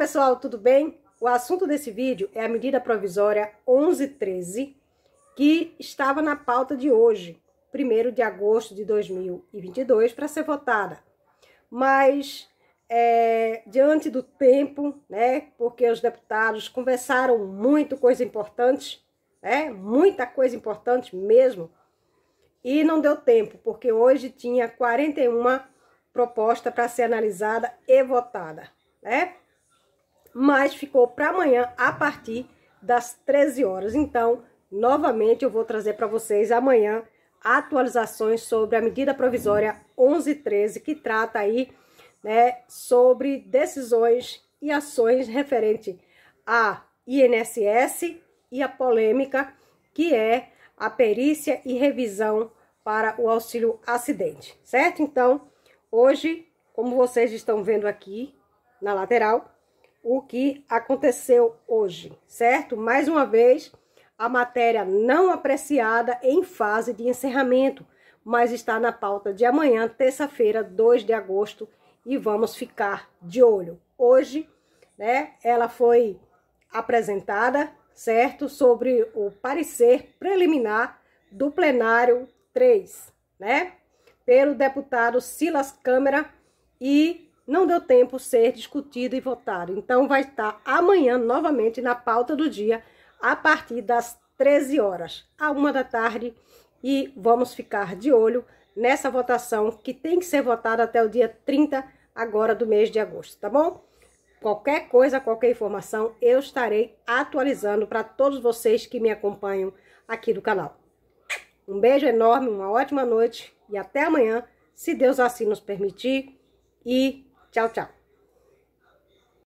pessoal, tudo bem? O assunto desse vídeo é a medida provisória 1113, que estava na pauta de hoje, 1 de agosto de 2022, para ser votada. Mas, é, diante do tempo, né, porque os deputados conversaram muito coisa importante, né, muita coisa importante mesmo, e não deu tempo, porque hoje tinha 41 propostas para ser analisada e votada, né? mas ficou para amanhã a partir das 13 horas. Então, novamente eu vou trazer para vocês amanhã atualizações sobre a medida provisória 1113 que trata aí, né, sobre decisões e ações referente à INSS e a polêmica que é a perícia e revisão para o auxílio acidente, certo? Então, hoje, como vocês estão vendo aqui na lateral, o que aconteceu hoje, certo? Mais uma vez, a matéria não apreciada em fase de encerramento, mas está na pauta de amanhã, terça-feira, 2 de agosto, e vamos ficar de olho. Hoje, né, ela foi apresentada, certo? Sobre o parecer preliminar do plenário 3, né? Pelo deputado Silas Câmara e não deu tempo ser discutido e votado. Então, vai estar amanhã novamente na pauta do dia, a partir das 13 horas, a uma da tarde, e vamos ficar de olho nessa votação que tem que ser votada até o dia 30 agora do mês de agosto, tá bom? Qualquer coisa, qualquer informação, eu estarei atualizando para todos vocês que me acompanham aqui do canal. Um beijo enorme, uma ótima noite e até amanhã, se Deus assim nos permitir. E Tchau, tchau.